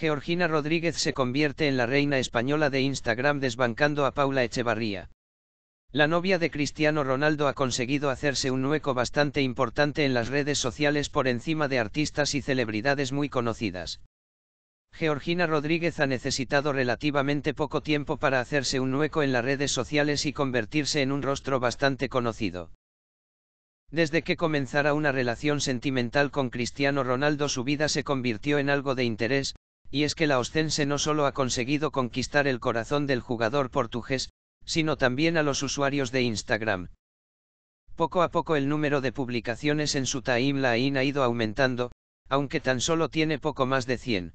Georgina Rodríguez se convierte en la reina española de Instagram desbancando a Paula Echevarría. La novia de Cristiano Ronaldo ha conseguido hacerse un hueco bastante importante en las redes sociales por encima de artistas y celebridades muy conocidas. Georgina Rodríguez ha necesitado relativamente poco tiempo para hacerse un hueco en las redes sociales y convertirse en un rostro bastante conocido. Desde que comenzara una relación sentimental con Cristiano Ronaldo su vida se convirtió en algo de interés, y es que la Ostense no solo ha conseguido conquistar el corazón del jugador portugués, sino también a los usuarios de Instagram. Poco a poco el número de publicaciones en su timeline ha ido aumentando, aunque tan solo tiene poco más de 100.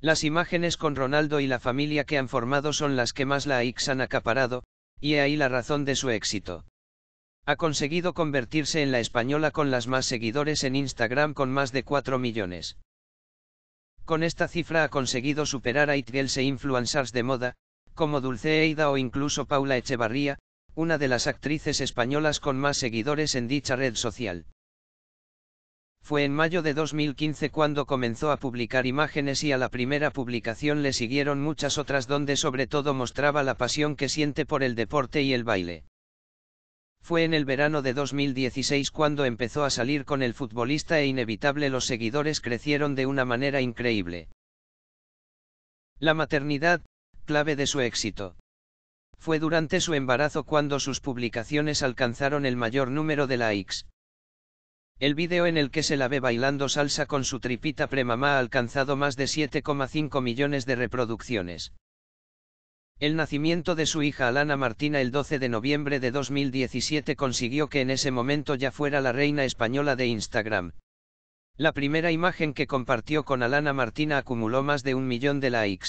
Las imágenes con Ronaldo y la familia que han formado son las que más la AIX han acaparado, y he ahí la razón de su éxito. Ha conseguido convertirse en la española con las más seguidores en Instagram con más de 4 millones. Con esta cifra ha conseguido superar a e influencers de moda, como Dulce Eida o incluso Paula Echevarría, una de las actrices españolas con más seguidores en dicha red social. Fue en mayo de 2015 cuando comenzó a publicar imágenes y a la primera publicación le siguieron muchas otras donde sobre todo mostraba la pasión que siente por el deporte y el baile. Fue en el verano de 2016 cuando empezó a salir con el futbolista e inevitable los seguidores crecieron de una manera increíble. La maternidad, clave de su éxito. Fue durante su embarazo cuando sus publicaciones alcanzaron el mayor número de likes. El video en el que se la ve bailando salsa con su tripita premamá ha alcanzado más de 7,5 millones de reproducciones. El nacimiento de su hija Alana Martina el 12 de noviembre de 2017 consiguió que en ese momento ya fuera la reina española de Instagram. La primera imagen que compartió con Alana Martina acumuló más de un millón de likes.